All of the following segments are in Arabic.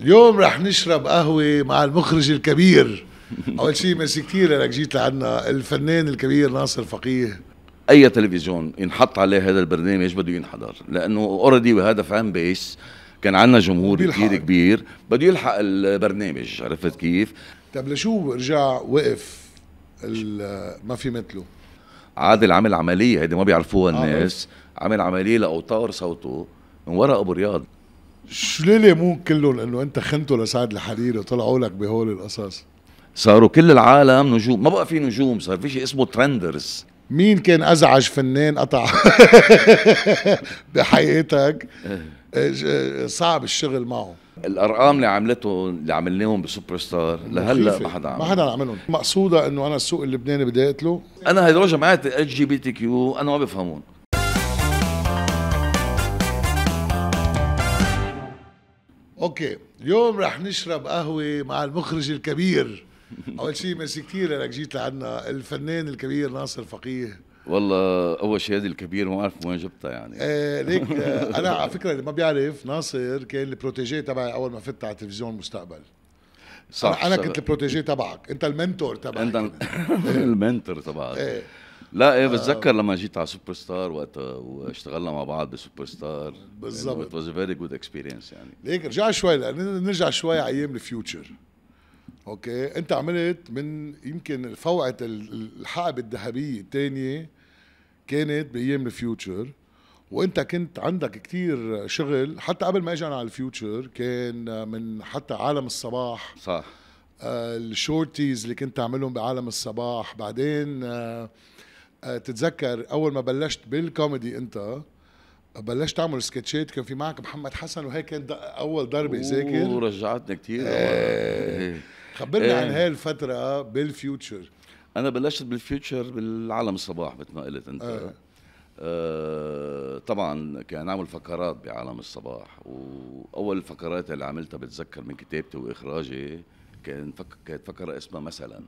اليوم رح نشرب قهوة مع المخرج الكبير أول شيء ميرسي كثير انك جيت لعنا الفنان الكبير ناصر فقيه أي تلفزيون ينحط عليه هذا البرنامج بده ينحضر لأنه اوريدي بهذا فان بيس كان عندنا جمهور كثير كبير بده يلحق البرنامج عرفت كيف؟ طب لشو رجع وقف ما في مثله؟ عادل عمل عملية هيدي ما بيعرفوها الناس عمل عملية لأوتار صوته من وراء أبو رياض شو ليه ليمون كلهم انه انت خنته لسعد الحريري وطلعوا لك بهول القصص صاروا كل العالم نجوم ما بقى في نجوم صار في شيء اسمه ترندرز مين كان ازعج فنان قطع بحياتك؟ إيه. إيه، صعب الشغل معه الارقام اللي عملته اللي عملناهم بسوبر ستار لهلا ما حدا عمل ما حدا عملهم مقصوده انه انا السوق اللبناني بدي اقتله انا هيدول جماعه ال جي بي تي كيو انا ما بفهمهم اوكي اليوم رح نشرب قهوه مع المخرج الكبير اول شيء ميرسي كثير انك جيت لعنا الفنان الكبير ناصر فقيه والله اول شيء هذه الكبير ما اعرف وين جبتها يعني ايه ليك آه، انا على فكره اللي ما بيعرف ناصر كان البروتيجي تبعي اول ما فت على تلفزيون المستقبل صح انا, صح أنا كنت البروتيجي تبعك انت المنتور تبعك انت المنتور تبعك ايه لا ايه آه. بتذكر لما جيت على سوبر ستار وقتها واشتغلنا مع بعض بسوبر ستار بالظبط واز فيري جود اكسبيرينس يعني ليك رجع شوي نرجع شوي على ايام الفيوتشر اوكي انت عملت من يمكن فوعه الحقبه الذهبيه الثانيه كانت بايام الفيوتشر وانت كنت عندك كتير شغل حتى قبل ما اجينا على الفيوتشر كان من حتى عالم الصباح صح آه الشورتيز اللي كنت اعملهم بعالم الصباح بعدين آه آه، تتذكر اول ما بلشت بالكوميدي انت بلشت تعمل سكتشات كان في معك محمد حسن وهي كانت اول ضربه ذاكر ورجعتنا كثير ايه خبرني ايه عن هاي الفتره بالفيوتشر انا بلشت بالفيوتشر بالعالم الصباح مثل ما قلت انت ايه آه طبعا كان اعمل فقرات بعالم الصباح واول الفقرات اللي عملتها بتذكر من كتابتي واخراجي كان فك... كانت فقره اسمها مثلا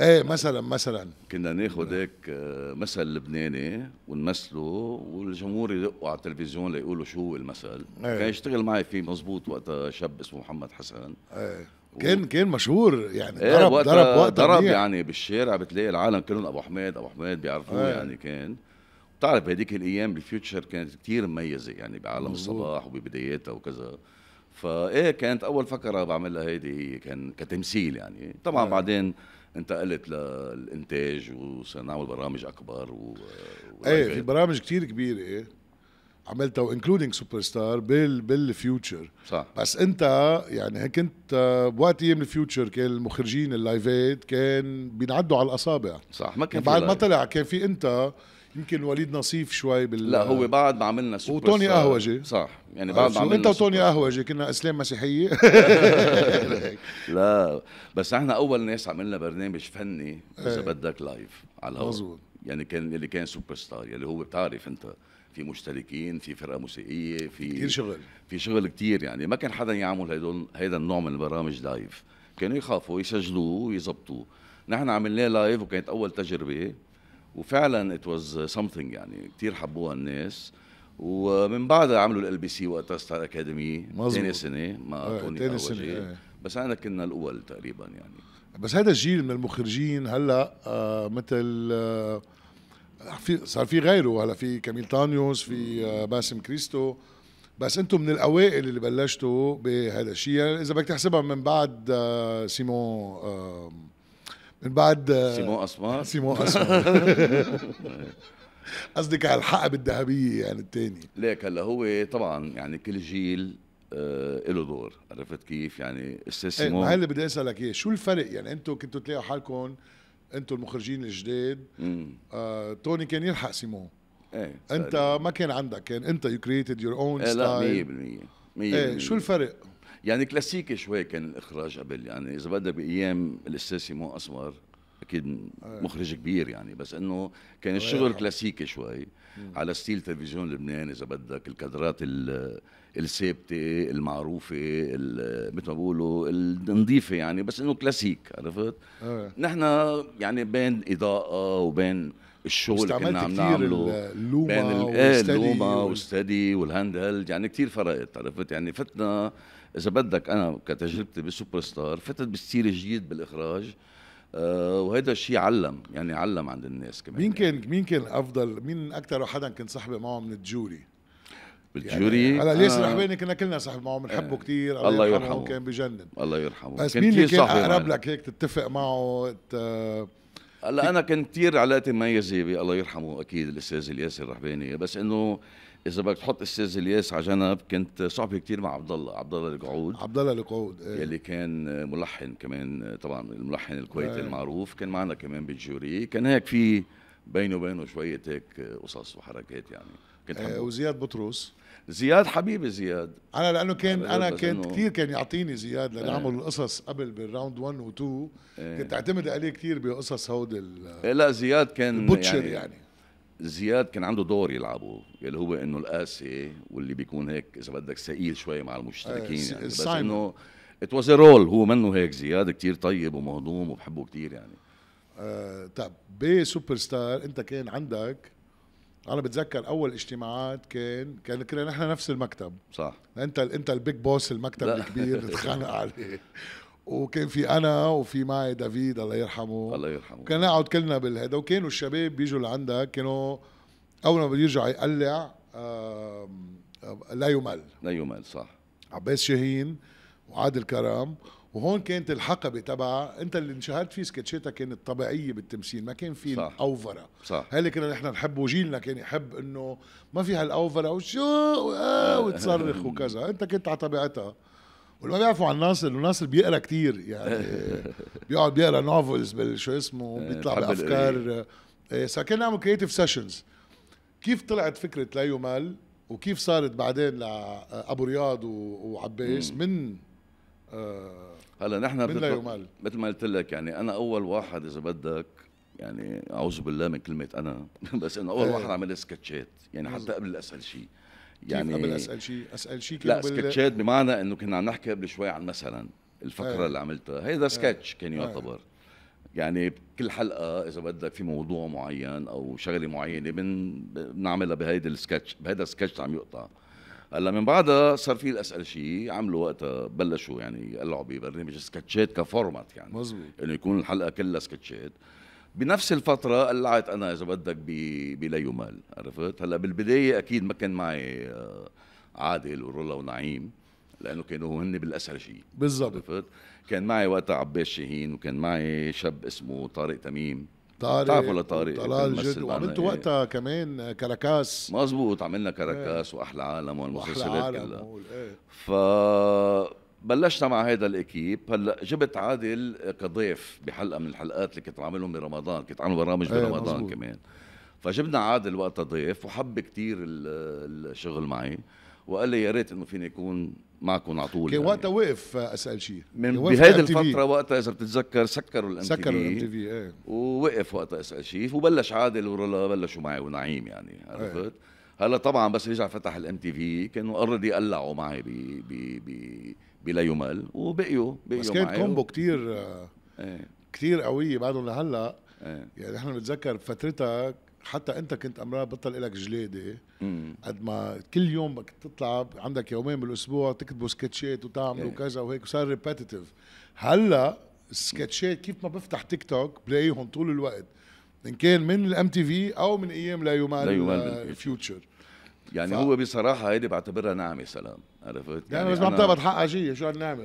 ايه مثلا مثلا كنا ناخذ هيك آه، مثل لبناني ونمثله والجمهور يدقوا على التلفزيون ليقولوا شو هو المثل ايه. كان يشتغل معي فيه مزبوط وقتها شاب اسمه محمد حسن ايه. و... كان كان مشهور يعني ايه ضرب وقتها ضرب وقتها ضرب يعني بالشارع بتلاقي العالم كلهم ابو حميد ابو حميد بيعرفوه ايه. يعني كان بتعرف هذيك الايام بالفيوتشر كانت كثير مميزه يعني بعالم الصباح وببداياتها وكذا فايه كانت اول فكره بعملها هيدي هي كان كتمثيل يعني طبعا ايه. بعدين انتقلت للانتاج وصرنا برامج اكبر و... ايه في برامج كتير كبيره إيه؟ عملتها وانكلودينج سوبر ستار بال بالفيوتشر صح بس انت يعني كنت بوقت ايام الفيوتشر كان المخرجين اللايفات كان بينعدوا على الاصابع صح ما كان يعني بعد ما طلع كان في انت يمكن وليد نصيف شوي بال لا هو بعد ما عملنا سوبر وتوني قهوجي صح يعني بعد ما عملنا انت وتوني قهوجي كنا اسلام مسيحيه لا بس احنا اول ناس عملنا برنامج فني اذا إيه. بدك لايف على مظبوط يعني كان اللي كان سوبر ستار اللي يعني هو بتعرف انت في مشتركين في فرقه موسيقيه في كثير شغل في شغل كثير يعني ما كان حدا يعمل هدول هيدا النوع من البرامج لايف كانوا يخافوا يسجلوه ويظبطوه نحن عملناه لايف وكانت اول تجربه وفعلا ات واز سمثينج يعني كثير حبوها الناس ومن بعدها عملوا ال بي سي وقتها ستار اكاديمي ثاني سنه مع آه، توني تاني سنه ايه. بس انا كنا الاول تقريبا يعني بس هذا الجيل من المخرجين هلا آه مثل آه في صار في غيره هلا في كميل تانيوس في آه باسم كريستو بس انتم من الاوائل اللي بلشتوا بهذا الشيء يعني اذا بدك تحسبها من بعد آه سيمون آه من بعد آه، سيمو اسمار سيمو اسمار قصدك على الحقب الذهبيه يعني الثاني ليك هلا هو طبعا يعني كل جيل آه له دور عرفت كيف يعني استاذ إيه، سيمو ما هي اللي بدي اسالك اياه شو الفرق يعني انتم كنتوا تلاقوا حالكم انتم المخرجين الجداد آه توني كان يلحق سيمون ايه انت ما كان عندك كان انت يو كريتد يور اون ستايل لا 100% 100% ايه شو الفرق؟ يعني كلاسيكي شوي كان الاخراج قبل يعني اذا بدك بايام الاستاذ سيمون اسمر اكيد آه. مخرج كبير يعني بس انه كان الشغل كلاسيكي شوي على ستيل تلفزيون لبنان اذا بدك الكادرات الثابته المعروفه مثل ما بقولوا النظيفه يعني بس انه كلاسيك عرفت؟ آه. نحن يعني بين اضاءه وبين الشغل اللي كنا عم نعمله اللوما بين اللوما والستدي إيه، والهاند هيلد يعني كثير فرقت عرفت يعني فتنا اذا بدك انا كتجربتي بسوبر ستار فتت بستير جديد بالاخراج أه وهذا الشيء علم يعني علم عند الناس كمان مين كان مين كان افضل مين اكثر حدا كنت صاحبه معه من الجوري بالجوري يعني هلا ليس آه رحباني كنا كلنا صاحب معه بنحبه آه كثير الله يرحمه كان بجنن الله يرحمه بس مين اللي كان اقرب لك هيك تتفق معه هلا انا كنت كثير علاقتي مميزه الله يرحمه اكيد الاستاذ الياسر الرحباني بس انه اذا بدك تحط استاذ الياس على جنب كنت صعب كثير مع عبد الله عبد الله القعود عبد الله القعود ايه. يلي كان ملحن كمان طبعا الملحن الكويتي ايه. المعروف كان معنا كمان بالجوري كان هيك في بينه وبينه شويه هيك قصص وحركات يعني كنت ايه وزياد بطرس زياد حبيبي زياد انا لانه كان انا كنت كثير كان يعطيني زياد لنعمل ايه. القصص قبل بالراوند 1 و 2 ايه. كنت اعتمد عليه كثير بقصص هود إيه لا زياد كان البوتشر يعني, يعني. زياد كان عنده دور يلعبه اللي هو انه القاسي واللي بيكون هيك اذا بدك ثقيل شوي مع المشتركين آه، يعني بس انه ات واز رول هو منه هيك زياد كتير طيب ومهضوم وبحبه كتير يعني آه بي طيب، بسوبر ستار انت كان عندك انا بتذكر اول اجتماعات كان كان كنا نحن نفس المكتب صح انت انت البيج بوس المكتب الكبير نتخانق عليه وكان في انا وفي معي دافيد الله يرحمه الله يرحمه كنا نقعد كلنا بالهيدا وكانوا الشباب بيجوا لعندك كانوا اول ما بده يرجع يقلع لا يمل لا يمل صح عباس شاهين وعادل كرم وهون كانت الحقبه تبع انت اللي انشهرت فيه سكتشاتها كانت طبيعيه بالتمثيل ما كان في اوفره صح اللي كنا نحن نحبه جيلنا كان يحب انه ما في هالاوفره وشو آه، آه. وتصرخ وكذا انت كنت على طبيعتها واللي ما بيعرفوا عن ناصر انه ناصر بيقرا كتير يعني بيقعد بيقرا نوفلز شو اسمه آه، بيطلع بافكار فكنا نعمل كريتيف سيشنز كيف طلعت فكره لا يمال وكيف صارت بعدين لابو رياض وعباس من آه هلا نحن من لا يمال مثل ما قلت لك يعني انا اول واحد اذا بدك يعني اعوذ بالله من كلمه انا بس انه اول إيه. واحد عمل سكتشات يعني حتى قبل اسهل شيء يعني قبل اسال شيء اسال شيء لا سكتشات بمعنى انه كنا عم نحكي قبل شوي عن مثلا الفقره اللي عملتها هيدا سكتش كان يعتبر يعني كل حلقه اذا بدك في موضوع معين او شغله معينه بن... بنعملها بهيدا السكتش بهيدا السكتش عم يقطع هلا من بعدها صار في الاسال شيء عملوا وقتها بلشوا يعني يقلعوا ببرنامج سكتشات كفورمات يعني مزبوط انه يكون الحلقه كلها سكتشات بنفس الفترة قلعت أنا إذا بدك بلا يمال عرفت هلا بالبداية أكيد ما كان معي آه، عادل ورولا ونعيم لأنه كانوا هن بالأسهل شيء بالضبط عرفت كان معي وقتها عباس شاهين وكان معي شاب اسمه طارق تميم طارق بتعرفوا لطارق طلال جد وعملتوا إيه. وقتها إيه. كمان كراكاس مزبوط عملنا كراكاس ايه. واحلى عالم والمسلسلات كلها ايه. ف بلشنا مع هذا الاكيب هلا جبت عادل كضيف بحلقه من الحلقات اللي كنت عاملهم برمضان كنت عامل برامج إيه، برمضان ايه كمان فجبنا عادل وقتها ضيف وحب كتير الشغل معي وقال لي يا ريت انه فيني اكون معكم على طول كان يعني. وقتها وقف آه، اسال شيء من بهيدي الفتره وقتها اذا بتتذكر سكروا الام سكروا الام تي في ايه ووقف وقتها اسال شيء وبلش عادل ورولا بلشوا معي ونعيم يعني إيه. عرفت هلا طبعا بس رجع فتح الام تي في كانوا اوريدي قلعوا معي ب ب ب بلا يمل وبقيوا بقيوا بس كانت كومبو كثير ايه. قويه بعدهم لهلا ايه. يعني نحن بنتذكر بفترتها حتى انت كنت امرار بطل لك جلاده قد ما كل يوم بدك تطلع عندك يومين بالاسبوع تكتبوا سكتشات وتعملوا إيه. كذا وهيك وصار ريبيتيتيف هلا السكتشات كيف ما بفتح تيك توك بلاقيهم طول الوقت ان كان من الام تي في او من ايام لا يمال لا يمال الفيوتشر يعني ف... هو بصراحه هيدي بعتبرها نعمه سلام عرفت يعني, يعني بس ما بتقبض حقها شيء شو هالنعمه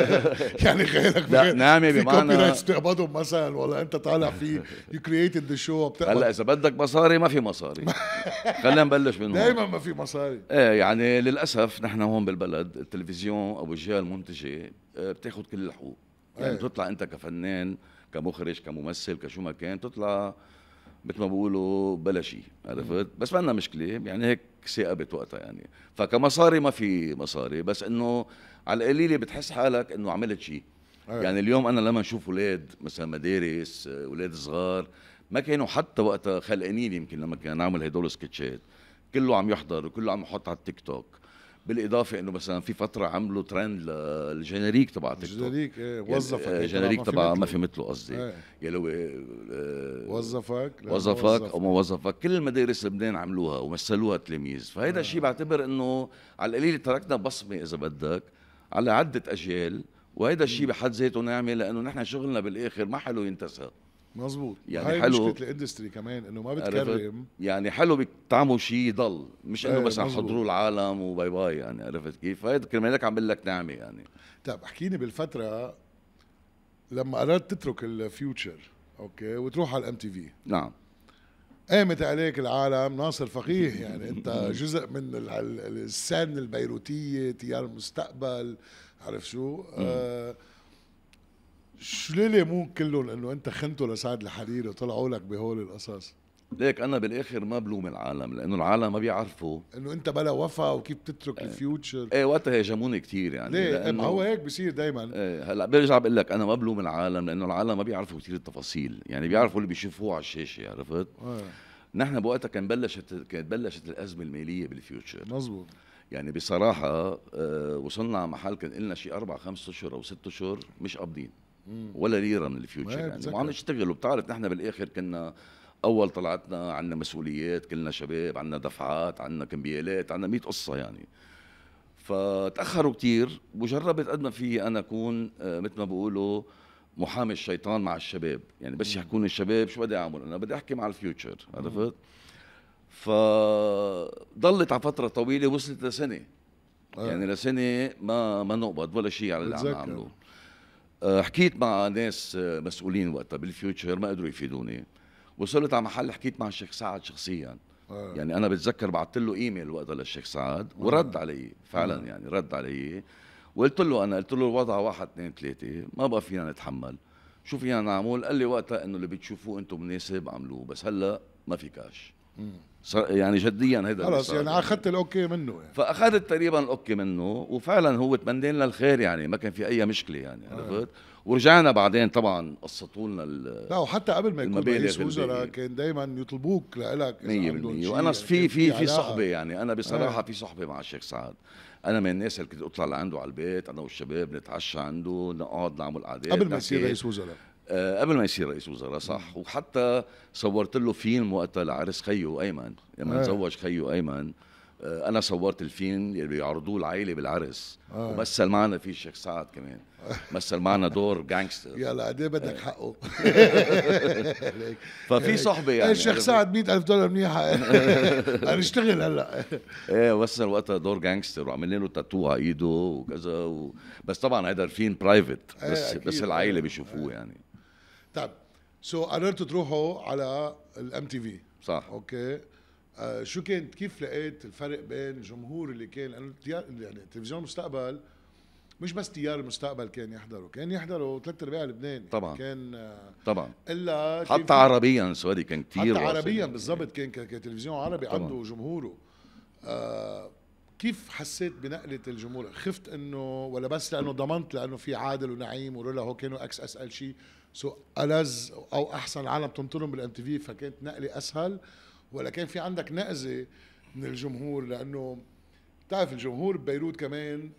يعني خيالك لا نعمه بمعنى في تقبضهم مثلا ولا انت طالع فيه يو كرييتد ذا شو هلا اذا بدك مصاري ما في مصاري خلينا نبلش من دائما ما في مصاري ايه يعني للاسف نحن هون بالبلد التلفزيون او الجهه المنتجه آه، بتاخذ كل الحقوق يعني بتطلع إيه. انت كفنان كمخرج كممثل كشو ما كان تطلع مثل ما بيقولوا بلا شيء عرفت بس ما عندنا مشكله يعني هيك ثاقبت وقتها يعني فكمصاري ما في مصاري بس انه على القليله بتحس حالك انه عملت شيء يعني اليوم انا لما اشوف اولاد مثلا مدارس اولاد صغار ما كانوا حتى وقتها خلقانين يمكن لما كنا نعمل هدول سكتشات كله عم يحضر وكله عم يحط على التيك توك بالاضافه انه مثلا في فتره عملوا ترند للجينيريك تبع تيك توك الجينيريك ايه وظفك الجينيريك آه، تبع ما في مثله قصدي ايه. هو اه وظفك وظفك او ما وظفك كل مدارس لبنان عملوها ومثلوها التلاميذ فهيدا الشيء إيه. بعتبر انه على القليل تركنا بصمه اذا بدك على عده اجيال وهيدا الشيء بحد ذاته نعمه لانه نحن شغلنا بالاخر ما حلو ينتسى مظبوط يعني هاي حلو مشكله الاندستري كمان انه ما بتكرم يعني حلو بتعمل شيء يضل مش انه إيه، بس عم حضروا العالم وباي باي يعني عرفت كيف؟ هيدا كرمال هيك عم لك نعمه يعني طيب احكيني بالفتره لما قررت تترك الفيوتشر اوكي وتروح على الام تي في نعم قامت عليك العالم ناصر فقيه يعني انت جزء من السن البيروتيه تيار المستقبل عرف شو آه شو ليه ليمون كلهم انه انت خنته لسعد الحريري وطلعوا لك بهول القصص ليك انا بالاخر ما بلوم العالم لانه العالم ما بيعرفوا انه انت بلا وفا وكيف تترك ايه الفيوتشر ايه وقتها هاجموني كثير يعني ليه إيه، لأنه هو هيك بصير دائما ايه هلا برجع بقول لك انا ما بلوم العالم لانه العالم ما بيعرفوا كثير التفاصيل يعني بيعرفوا اللي بيشوفوه على الشاشه عرفت؟ ايه نحن بوقتها كان بلشت كانت بلشت الازمه الماليه بالفيوتشر مزبوط يعني بصراحه اه وصلنا على محل كان لنا شيء اربع خمس اشهر او ست اشهر مش قابضين ولا ليره من الفيوتشر يعني وعم نشتغل وبتعرف نحن بالاخر كنا اول طلعتنا عندنا مسؤوليات كلنا شباب عندنا دفعات عندنا كمبيالات عندنا 100 قصه يعني فتاخروا كثير وجربت قد ما في انا اكون آه، مثل ما بقولوا محامي الشيطان مع الشباب يعني بس يحكون الشباب شو بدي اعمل انا بدي احكي مع الفيوتشر عرفت فضلت على فتره طويله وصلت لسنه يعني آه. لسنه ما ما نقبض ولا شيء على اللي عم نعمله آه، حكيت مع ناس آه، مسؤولين وقتها بالفيوتشر ما قدروا يفيدوني وصلت على محل حكيت مع الشيخ سعد شخصيا آه. يعني انا بتذكر بعثت له ايميل وقتها للشيخ سعد ورد علي فعلا يعني رد علي وقلت له انا قلت له الوضع واحد اثنين ثلاثه ما بقى فينا نتحمل شو فينا نعمل قال لي وقتها انه اللي بتشوفوه انتم مناسب عملوه بس هلا ما في كاش يعني جديا هيدا خلص يعني اخذت الاوكي منه يعني. فاخذت تقريبا الاوكي منه وفعلا هو تمنى الخير يعني ما كان في اي مشكله يعني آه. عرفت ورجعنا بعدين طبعا قسطوا لنا لا وحتى قبل ما يكون رئيس وزراء كان دائما يطلبوك لك 100% وانا يعني في في في صحبه يعني انا بصراحه آه. في صحبه مع الشيخ سعد انا من الناس اللي كنت اطلع لعنده على البيت انا والشباب نتعشى عنده نقعد نعمل قعدات قبل ما يصير رئيس وزراء آه، قبل ما يصير رئيس وزراء صح وحتى صورت له فيلم وقتها لعرس خيو ايمن لما آه. تزوج خيو ايمن آه، انا صورت الفيلم اللي بيعرضوه العائله بالعرس آه. ومثل معنا في الشيخ سعد كمان مثل معنا دور جانجستر يلا قد ايه بدك حقه ففي صحبه يعني إيه، الشيخ سعد 100000 دولار منيحه يشتغل هلا ايه مثل وقتها دور جانجستر وعملنا له تاتو على ايده وكذا و... بس طبعا هذا الفيلم برايفت بس بس العائله إيه. بيشوفوه إيه. يعني طيب سو so, قررتوا تروحوا على الام تي في صح اوكي آه شو كانت كيف لقيت الفرق بين الجمهور اللي كان لانه يعني تلفزيون المستقبل مش بس تيار المستقبل كان يحضره كان يحضره ثلاث ارباع لبناني طبعا كان طبعا الا حتى عربيا سوري كان كثير حتى عربيا بالضبط كان كتلفزيون عربي عنده جمهوره آه كيف حسيت بنقله الجمهور خفت انه ولا بس لانه ضمنت لانه في عادل ونعيم ورولا هو كانوا اكس اسال شيء سو الز او احسن عالم تنطرهم بالام تي في فكانت نقله اسهل ولا كان في عندك نقزة من الجمهور لانه بتعرف الجمهور ببيروت كمان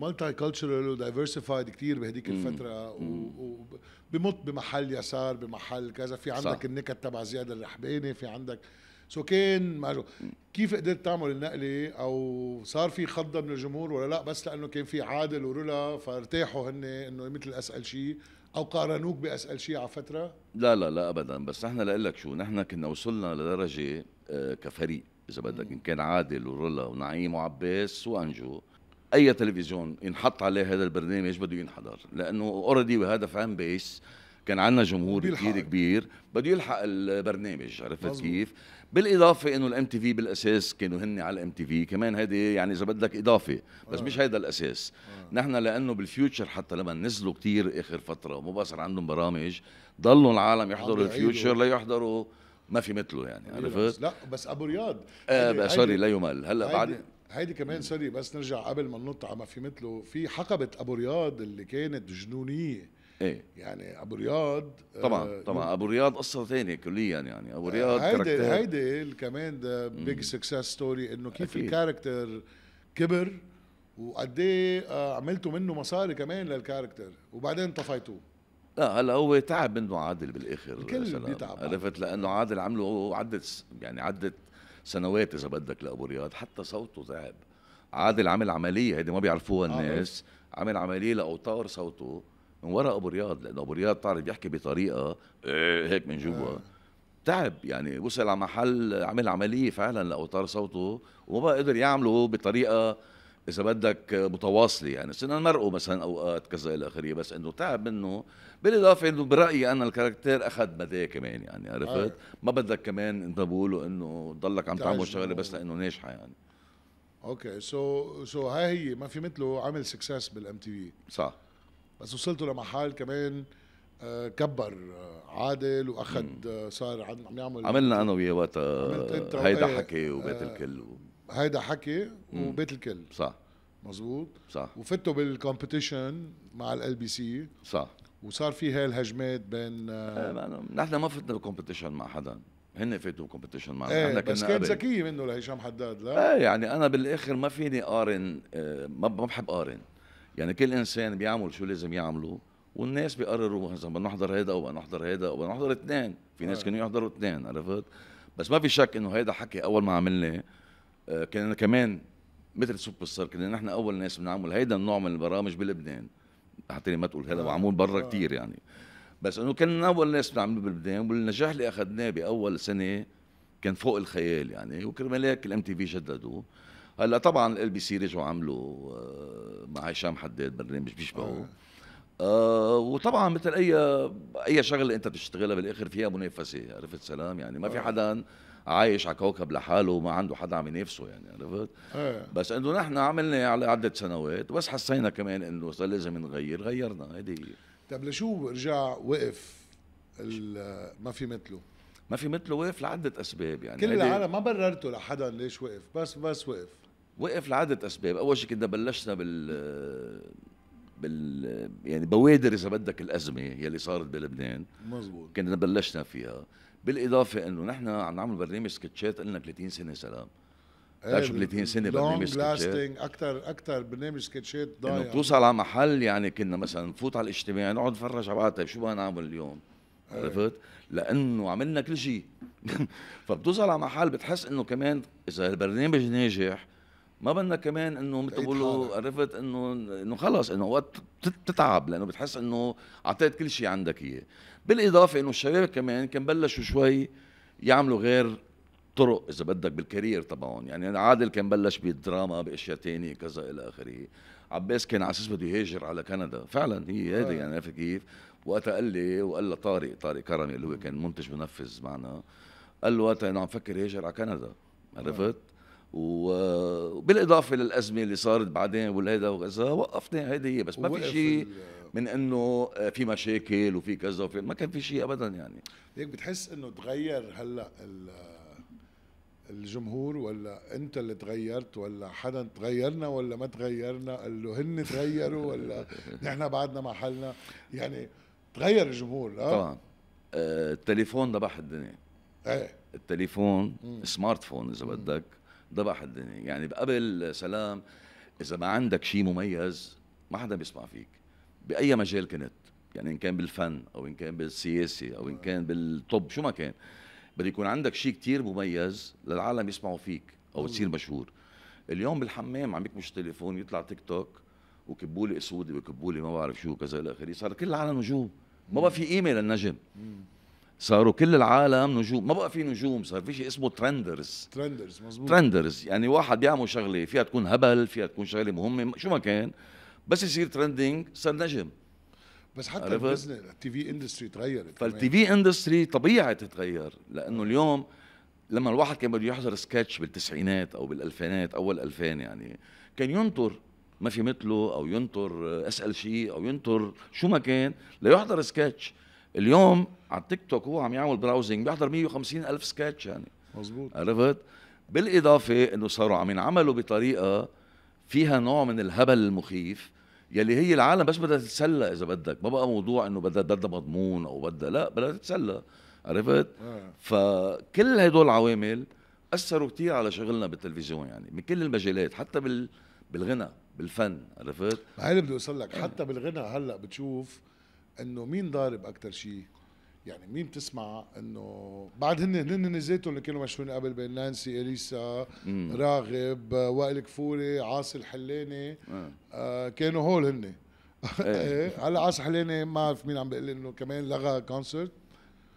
مالتي كلتشرال ودايفرسيفايد كثير بهديك الفتره وبمط بمحل يسار بمحل كذا في عندك النكت تبع زياد الرحباني في عندك سو كان مع كيف قدرت تعمل النقله او صار في خضه من الجمهور ولا لا بس لانه كان في عادل ورولا فارتاحوا هن انه مثل اسال شيء او قارنوك باسال شيء على فتره؟ لا لا لا ابدا بس نحن لاقول لك شو نحن كنا وصلنا لدرجه آه، كفريق اذا بدك ان كان عادل ورولا ونعيم وعباس وانجو اي تلفزيون ينحط عليه هذا البرنامج بده ينحضر لانه اوريدي بهذا فان بيس كان عندنا جمهور كثير كبير بده يلحق البرنامج عرفت كيف بالاضافه انه الام تي في بالاساس كانوا هن على الام تي في كمان هيدي يعني اذا بدك اضافه بس آه. مش هيدا الاساس آه. نحن لانه بالفيوتشر حتى لما نزلوا كثير اخر فتره ومو بقى صار عندهم برامج ضلوا العالم يحضروا الفيوتشر ليحضروا ما في مثله يعني أيوة، عرفت لا بس ابو رياض آه سوري لا يمل هلا بعد هيدي كمان سوري بس نرجع قبل ما ننط على ما في مثله في حقبه ابو رياض اللي كانت جنونيه ايه يعني ابو رياض آه، طبعا طبعا ابو رياض قصه ثانيه كليا يعني ابو آه، رياض هيدي هيدي كمان ذا بيج سكسس ستوري انه كيف أكيد. الكاركتر كبر وقد ايه آه، عملتوا منه مصاري كمان للكاركتر وبعدين طفيتوه لا هلا هو تعب منه عادل بالاخر الكل بيتعب عرفت لانه عادل عمله عده يعني عده سنوات اذا بدك لابو رياض حتى صوته تعب عادل عمل عمليه هيدي ما بيعرفوها الناس آه. عمل عمليه لاوتار صوته من وراء ابو رياض لانه ابو رياض بتعرف بيحكي بطريقه إيه، هيك من جوا آه. تعب يعني وصل على محل عمل عمليه فعلا لاوتار صوته وما بقى قدر يعمله بطريقه اذا بدك متواصله يعني صرنا نمرقه مثلا اوقات كذا الى اخره بس انه تعب منه بالاضافه انه برايي انا الكاركتير اخذ مداه كمان يعني عرفت آه. ما بدك كمان انت بقوله انه ضلك عم تعمل شغله بس لانه ناجحه يعني اوكي سو سو هاي هي ما في مثله عمل سكسس بالام تي في صح بس وصلت لمحل كمان آه، كبر آه، عادل واخذ آه، صار عم يعمل عملنا انا وياه وقتها هيدا إيه، حكي وبيت الكل و... هيدا حكي وبيت الكل صح مزبوط صح وفتوا بالكومبيتيشن مع ال بي سي صح وصار في هاي الهجمات بين نحن ما فتنا بالكومبيتيشن مع حدا هن فاتوا كومبيتيشن معنا ايه بس كانت ذكيه منه لهشام حداد لا ايه يعني انا بالاخر ما فيني قارن ما بحب قارن يعني كل انسان بيعمل شو لازم يعمله والناس بيقرروا مثلا بدنا نحضر هيدا او بدنا نحضر هيدا او بدنا نحضر اثنين في ناس آه. كانوا يحضروا اثنين عرفت بس ما في شك انه هيدا حكي اول ما عملناه آه، كنا كمان مثل سوبر ستار كنا نحن اول ناس بنعمل هيدا النوع من البرامج بلبنان حتى ما تقول هذا آه. معمول برا كثير يعني بس انه كنا اول ناس بنعمله بلبنان والنجاح اللي اخذناه باول سنه كان فوق الخيال يعني وكرمال هيك الام تي في جددوه هلا طبعا ال بي سي رجعوا عملوا آه، مع هشام حداد برنامج بيشبهه آه. آه وطبعا مثل اي اي شغله انت بتشتغلها بالاخر فيها منافسه عرفت سلام يعني ما في آه. حدا عايش على كوكب لحاله وما عنده حدا عم ينافسه يعني عرفت؟ ايه. بس انه نحن عملنا على عده سنوات بس حسينا كمان انه صار لازم نغير غيرنا هيدي طيب لشو رجع وقف ما في مثله؟ ما في مثله وقف لعده اسباب يعني كل العالم ما بررته لحدا ليش وقف بس بس وقف وقف لعدة أسباب أول شيء كنا بلشنا بال بال يعني بوادر إذا بدك الأزمة يلي صارت بلبنان مزبوط كنا بلشنا فيها بالإضافة أنه نحن عم نعمل برنامج سكتشات قلنا 30 سنة سلام تعرف إيه، 30 سنه برنامج سكتشات اكثر اكثر برنامج سكتشات ضايع انه بتوصل على محل يعني كنا مثلا نفوت على الاجتماع نقعد نفرج على بعض طيب شو بدنا نعمل اليوم إيه. عرفت؟ لانه عملنا كل شيء فبتوصل على محل بتحس انه كمان اذا البرنامج ناجح ما بدنا كمان انه مثل بيقولوا عرفت انه انه خلص انه وقت بتتعب لانه بتحس انه اعطيت كل شيء عندك اياه بالاضافه انه الشباب كمان كان بلشوا شوي يعملوا غير طرق اذا بدك بالكارير تبعهم يعني عادل كان بلش بالدراما باشياء تانية كذا الى اخره عباس كان على اساس بده يهاجر على كندا فعلا هي هذه يعني عرفت كيف وقتها قال لي وقال له طارق طارق كرمي اللي هو كان منتج منفذ معنا قال له وقتها انه عم فكر يهاجر على كندا عرفت وبالاضافه للازمه اللي صارت بعدين والهيدا وكذا وقفنا هيدي هي بس ما في شيء من انه آه، في مشاكل وفي كذا وفي ما كان في شيء ابدا يعني ليك بتحس انه تغير هلا الجمهور ولا انت اللي تغيرت ولا حدا تغيرنا ولا ما تغيرنا قال له هن تغيروا ولا نحن بعدنا مع حالنا يعني تغير الجمهور لا آه؟ طبعا آه، التليفون ذبح الدنيا ايه التليفون سمارت فون اذا بدك ذبح الدنيا يعني قبل سلام اذا ما عندك شيء مميز ما حدا بيسمع فيك باي مجال كنت يعني ان كان بالفن او ان كان بالسياسه او ان كان بالطب شو ما كان بده يكون عندك شيء كتير مميز للعالم يسمعوا فيك او تصير مشهور اليوم بالحمام عم يكمش تليفون يطلع تيك توك وكبولي اسودي وكبولي ما بعرف شو كذا الى اخره صار كل العالم نجوم ما بقى في قيمه للنجم صاروا كل العالم نجوم ما بقى في نجوم صار في شيء اسمه ترندرز ترندرز مزبوط ترندرز يعني واحد بيعمل شغله فيها تكون هبل فيها تكون شغله مهمه شو ما كان بس يصير ترندنج صار نجم بس حتى البزنس التي في اندستري تغيرت فالتي في اندستري طبيعي تتغير لانه اليوم لما الواحد كان بده يحضر سكتش بالتسعينات او بالالفينات اول 2000 يعني كان ينطر ما في مثله او ينطر اسال آه، شيء او ينطر شو ما كان ليحضر سكتش اليوم على التيك توك هو عم يعمل براوزنج بيحضر 150 ألف سكتش يعني مزبوط عرفت بالإضافة أنه صاروا عم ينعملوا بطريقة فيها نوع من الهبل المخيف يلي هي العالم بس بدها تتسلى اذا بدك ما بقى موضوع انه بدها بدها مضمون او بدها لا بدها تتسلى عرفت آه. فكل هدول العوامل اثروا كثير على شغلنا بالتلفزيون يعني من كل المجالات حتى بال بالغنى بالفن عرفت؟ هاي اللي بدي اوصل لك حتى بالغنى هلا بتشوف انه مين ضارب اكثر شيء يعني مين بتسمع انه بعد هن هن ذاتهم اللي كانوا مشهورين قبل بين نانسي اليسا مم. راغب وائل كفوري عاصي الحلاني آه. آه. كانوا هول هن إيه. إيه، هلا عاصي الحلاني ما بعرف مين عم بيقول انه كمان لغى كونسرت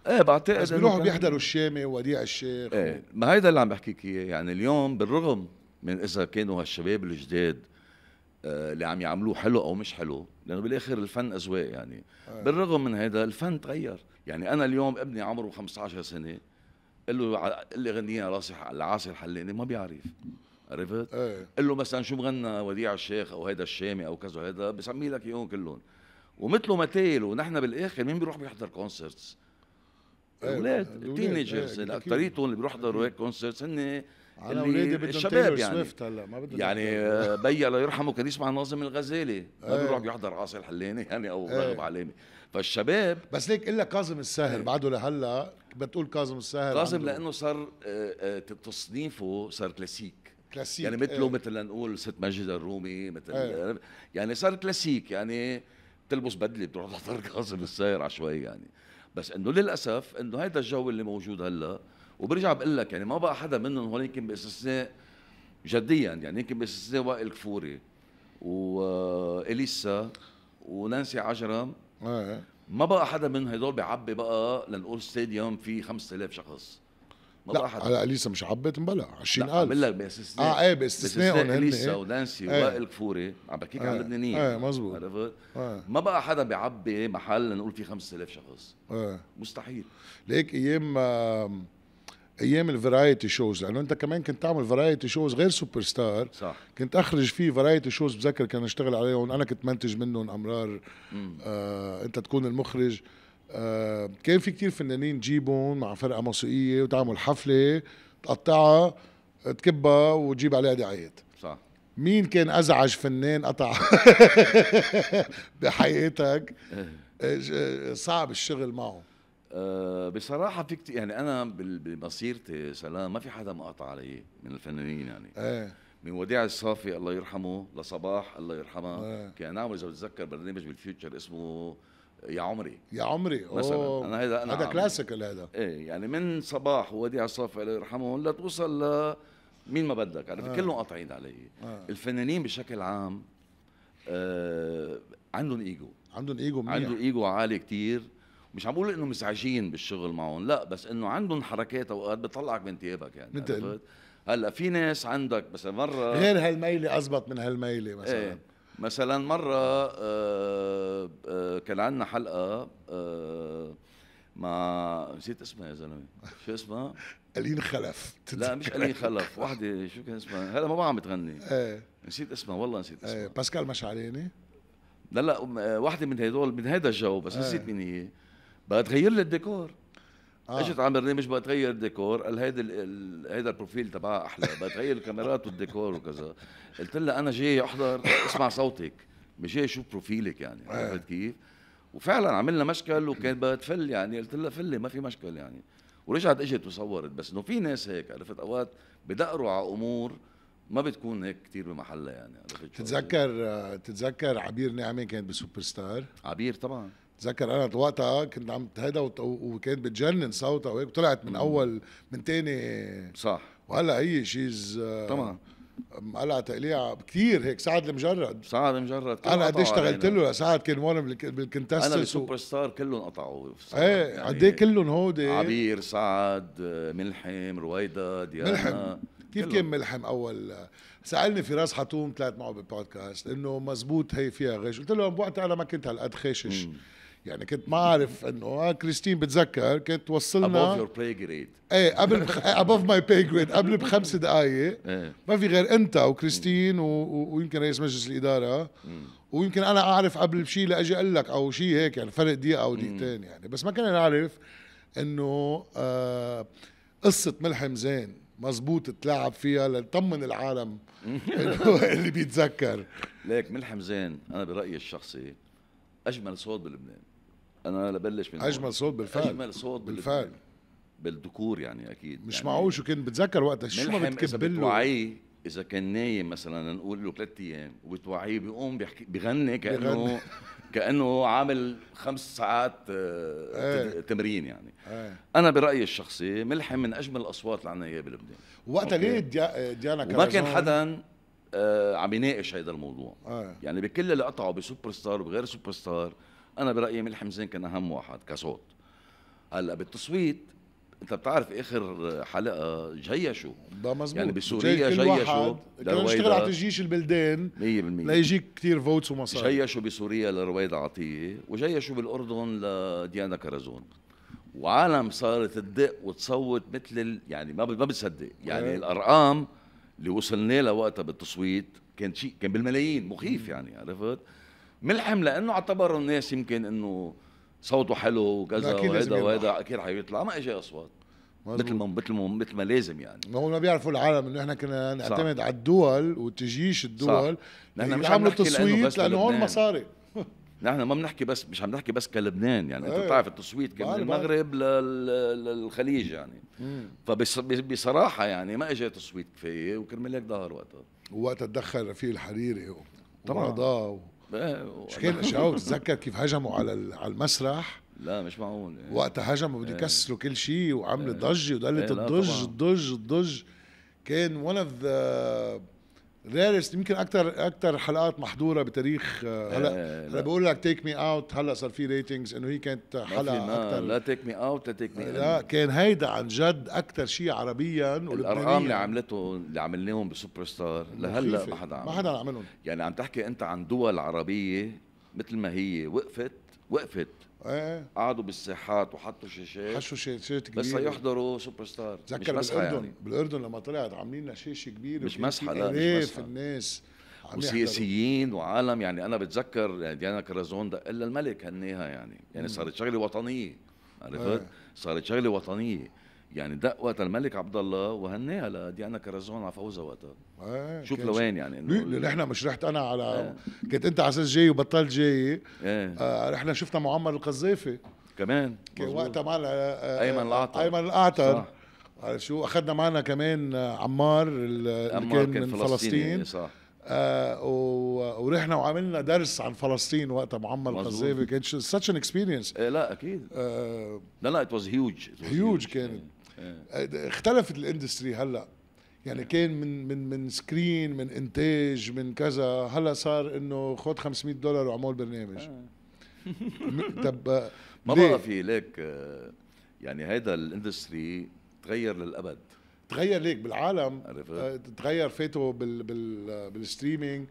ايه بعتقد بس بيروحوا بيحضروا الشامي ووديع الشيخ ايه ما هيدا اللي عم بحكيك اياه يعني اليوم بالرغم من اذا كانوا هالشباب الجداد آه، اللي عم يعملوه حلو او مش حلو لانه بالاخر الفن اذواق يعني آه. بالرغم من هذا الفن تغير يعني انا اليوم ابني عمره 15 سنه قال له اللي غنيها راسي العاصي الحلاني ما بيعرف عرفت؟ ايه. قال له مثلا شو بغنى وديع الشيخ او هيدا الشامي او كذا هيدا بسمي لك اياهم كلهم ومثله متيل ونحن بالاخر مين بيروح بيحضر كونسرتس؟ آه، الاولاد التينيجرز اكثريتهم اللي بيروحوا يحضروا هيك كونسرتس هن انا اولادي بدهم الشباب يعني سويفت هلا ما بدهم يعني آه، بيا الله يرحمه كان يسمع ناظم الغزالي ما أيه. بيروح يحضر عاصي الحلاني يعني او أيه. رغب فالشباب بس ليك الا كاظم الساهر أيه. بعده لهلا بتقول كاظم الساهر كاظم لانه صار آه، آه، تصنيفه صار كلاسيك كلاسيك يعني مثله ايه. مثل نقول ست مجد الرومي مثل ايه. يعني صار كلاسيك يعني بتلبس بدله بتروح تحضر كاظم الساير عشوائي يعني بس انه للاسف انه هيدا الجو اللي موجود هلا وبرجع بقول لك يعني ما بقى حدا منهم هون يمكن باستثناء جديا يعني يمكن باستثناء وائل كفوري واليسا ونانسي عجرم آه. ما بقى حدا من هدول بيعبي بقى لنقول ستاديوم فيه 5000 شخص ما لا بقى حدا هلا اليسا مش عبت مبلا 20000 عم بقول لك باستثناء اه ايه باستثناء اليسا إيه. ونانسي ايه. وائل كفوري عم بحكيك ايه. عن اللبنانيين آه. ايه مزبوط عرفت؟ ايه. ما بقى حدا بيعبي محل لنقول فيه 5000 شخص ايه. مستحيل ليك ايام ايام الفرايتي شوز لانه انت كمان كنت تعمل فرايتي شوز غير سوبر ستار صح كنت اخرج فيه فرايتي شوز بذكر كان اشتغل عليهم انا كنت منتج منهم امرار آه انت تكون المخرج آه كان في كتير فنانين تجيبهم مع فرقه موسيقيه وتعمل حفله تقطعها تكبها وتجيب عليها دعايات صح مين كان ازعج فنان قطع بحياتك إيه. إيه، صعب الشغل معه آه، بصراحه في كتير يعني انا بمسيرتي سلام ما في حدا مقاطع علي من الفنانين يعني ايه من وديع الصافي الله يرحمه لصباح الله يرحمها ايه. كان نعمل اذا بتذكر برنامج بالفيوتشر اسمه يا عمري يا عمري مثلا أوه. انا هذا انا هذا كلاسيكال هذا ايه يعني من صباح ووديع الصافي الله يرحمهم لتوصل ل مين ما بدك عرفت يعني كلهم قاطعين علي آه. الفنانين بشكل عام آه عندهم ايجو عندهم ايجو منيح عندهم ايجو عالي كثير مش عم بقول انه مزعجين بالشغل معهم لا بس انه عندهم حركات اوقات بتطلعك من ثيابك يعني مثل هلا في ناس عندك مثلا مره غير هالميله ازبط من هالميله مثلا ايه مثلا مره آه آه كان عندنا حلقه آه مع نسيت اسمها يا زلمه شو اسمها؟ ألين خلف لا مش ألين خلف وحده شو كان اسمها هلا ما بعرف عم تغني ايه نسيت اسمها والله نسيت إيه، اسمها ايه باسكال مشعلاني لا لا آه، وحده من هدول من هذا الجو بس ايه. نسيت مين هي بقى تغير لي الديكور آه. اجت على برنامج بقى تغير الديكور قال هيدا هيدا البروفيل تبعها احلى بقى تغير الكاميرات والديكور وكذا قلت لها انا جاي احضر اسمع صوتك مش جاي اشوف بروفيلك يعني آه. عرفت كيف؟ وفعلا عملنا مشكل وكانت بقى تفل يعني قلت لها فلي ما في مشكل يعني ورجعت اجت وصورت بس انه في ناس هيك عرفت اوقات بدقروا على امور ما بتكون هيك كثير بمحلها يعني عرفت تتذكر تتذكر عبير نعمه كانت بسوبر ستار عبير طبعا اتذكر انا وقتها كنت عم هيدا وكانت بتجنن صوتها وهيك طلعت من اول من تاني صح وهلا هي شيز طبعا مقلع تقليع كثير هيك سعد المجرد سعد المجرد انا قد اشتغلت له لسعد كان وانا بالكنتستس انا السوبر ستار كلهم قطعوا ايه يعني قد ايه كلهم هودي عبير سعد آه، ملحم رويدا ديانا ملحم كيف كلهم. كان ملحم اول سالني فراس حتوم طلعت معه بالبودكاست انه مزبوط هي فيها غش قلت له بوقتها انا ما كنت هالقد خاشش مم. يعني كنت ما اعرف انه آه، كريستين بتذكر كنت توصلنا above your play grade ايه قبل بخ... إيه، above my pay grade قبل بخمس دقائق إيه. ما في غير انت وكريستين و... و... ويمكن رئيس مجلس الاداره ويمكن انا اعرف قبل بشيء لاجي اقول لك او شيء هيك يعني فرق دقيقه او دقيقتين يعني بس ما كنا نعرف انه آه قصه ملحم زين مزبوط تلعب فيها لتطمن العالم اللي بيتذكر ليك ملحم زين انا برايي الشخصي اجمل صوت بلبنان انا لبلش من اجمل صوت بالفعل اجمل صوت بالفعل, بالذكور يعني اكيد مش يعني معوش وكان بتذكر وقتها شو ما بتكذب له اذا كان نايم مثلا نقول له ثلاث ايام وبتوعيه بيقوم بيحكي بغني كانه كانه عامل خمس ساعات آه، إيه. تمرين يعني إيه. انا برايي الشخصي ملحم من اجمل الاصوات اللي عندنا اياها بلبنان وقتها ليه ديانا ما كان حدا آه، عم يناقش هذا الموضوع إيه. يعني بكل اللي قطعوا بسوبر ستار وبغير سوبر ستار انا برايي ملحم زين كان اهم واحد كصوت هلا بالتصويت انت بتعرف اخر حلقه جيشوا ده مزبوط يعني بسوريا جيشوا كانوا نشتغل على تجيش البلدان 100% ليجيك كثير فوتس ومصاري جيشوا بسوريا لرويدا عطيه وجيشوا بالاردن لديانا كرزون وعالم صارت تدق وتصوت مثل يعني ما ما بتصدق يعني إيه. الارقام اللي وصلنا لها وقتها بالتصويت كان شيء كان بالملايين مخيف يعني عرفت ملحم لانه اعتبروا الناس يمكن انه صوته حلو وكذا وهذا وهذا اكيد حيطلع ما اجى اصوات مثل ما مثل ما مثل ما لازم يعني ما هو ما بيعرفوا العالم انه احنا كنا نعتمد صح. على الدول وتجيش الدول نحن مش عم تصويت لانه هون مصاري نحن ما بنحكي بس مش عم نحكي بس كلبنان يعني ايه. انت بتعرف التصويت كان من المغرب للخليج يعني فبصراحه يعني ما اجى تصويت كفايه وكرمال هيك ظهر وقتها وقتها تدخل رفيق الحريري طبعا مشكلة شو تتذكر كيف هجموا على على المسرح لا مش معقول يعني. وقتها هجموا بده إيه. يكسروا كل شيء وعملوا إيه. ضجه وضلت تضج تضج تضج كان ون اوف ذا ريرست يمكن اكثر اكثر حلقات محضوره بتاريخ هلا آه، آه، هلا لا. بقول لك تيك مي اوت هلا صار في ريتنجز انه هي كانت حلقه اكثر لا تيك مي اوت لا تيك مي لا كان هيدا عن جد اكثر شيء عربيا الارقام اللي عملته اللي عملناهم بسوبر ستار لهلا ما حدا عمل ما حدا عملهم يعني عم تحكي انت عن دول عربيه مثل ما هي وقفت وقفت ايه قعدوا بالساحات وحطوا شاشات حشوا شاشات كبيره بس يحضروا سوبر ستار تذكر بالاردن يعني. بالاردن لما طلعت عاملين لنا شاشه كبيره مش مسحه لا مش مسحه الناس وسياسيين وعالم يعني انا بتذكر يعني ديانا كرازون دق الا الملك هنيها يعني يعني صارت شغله وطنيه عرفت؟ ايه. صارت شغله وطنيه يعني دق وقت الملك عبد الله وهنيها لديانا كرزون على فوزها وقتها آه شوف لوين يعني انه نحن مش رحت انا على آه. كنت انت على اساس جاي وبطلت جاي إيه. آه. آه رحنا شفنا معمر القذافي كمان كان وقتها معنا آه ايمن القعطر ايمن القعطر شو اخذنا معنا كمان عمار اللي كان, كان من فلسطين صح آه ورحنا وعملنا درس عن فلسطين وقتها معمر القذافي كان ساتش ان اكسبيرينس لا اكيد آه لا لا ات واز هيوج هيوج كانت إيه. اختلفت الاندستري هلا يعني نعم. كان من من من سكرين من انتاج من كذا هلا صار انه خد 500 دولار وعمول برنامج آه. طب ما بقى في ليك آه، يعني هذا الاندستري تغير للابد تغير ليك بالعالم آه، تغير فاتوا بال بال بالستريمينج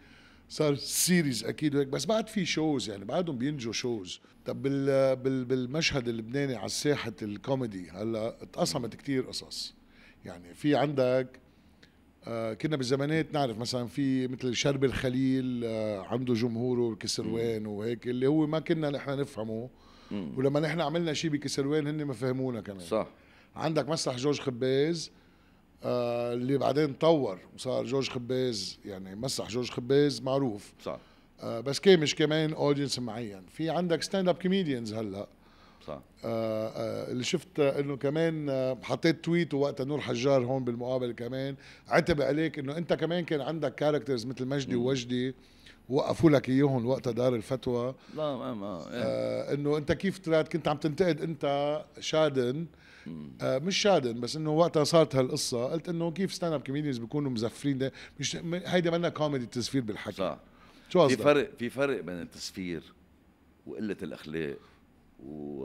صار سيريز اكيد وهيك بس بعد في شوز يعني بعدهم بينجوا شوز طب بال بالمشهد اللبناني على ساحه الكوميدي هلا اتقسمت كتير قصص يعني في عندك آه، كنا بالزمانات نعرف مثلا في مثل شرب الخليل آه، عنده جمهوره بكسروان وهيك اللي هو ما كنا نحن نفهمه ولما نحن عملنا شيء بكسروان هن ما فهمونا كمان صح عندك مسرح جورج خباز آه اللي بعدين طور وصار جورج خباز يعني مسرح جورج خباز معروف صح آه بس كان مش كمان اودينس معين في عندك ستاند اب كوميديانز هلا صح آه آه اللي شفت انه كمان آه، حطيت تويت وقتها نور حجار هون بالمقابله كمان عتب عليك انه انت كمان كان عندك كاركترز مثل مجدي ووجدي وقفوا لك اياهم وقتها دار الفتوى لا ما ما يعني. آه انه انت كيف طلعت كنت عم تنتقد انت شادن آه، مش شادن بس انه وقتها صارت هالقصه قلت انه كيف ستاند اب كوميديانز بيكونوا مزفرين ده مش هيدا منا كوميدي التزفير بالحكي صح شو في فرق في فرق بين التسفير وقله الاخلاق و...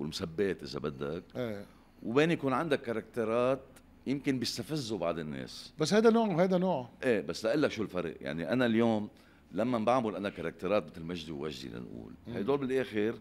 والمسبات اذا بدك ايه وبين يكون عندك كاركترات يمكن بيستفزوا بعض الناس بس هذا نوع وهذا نوع ايه بس لاقول لك شو الفرق يعني انا اليوم لما بعمل انا كاركترات مثل مجدي ووجدي لنقول هدول بالاخر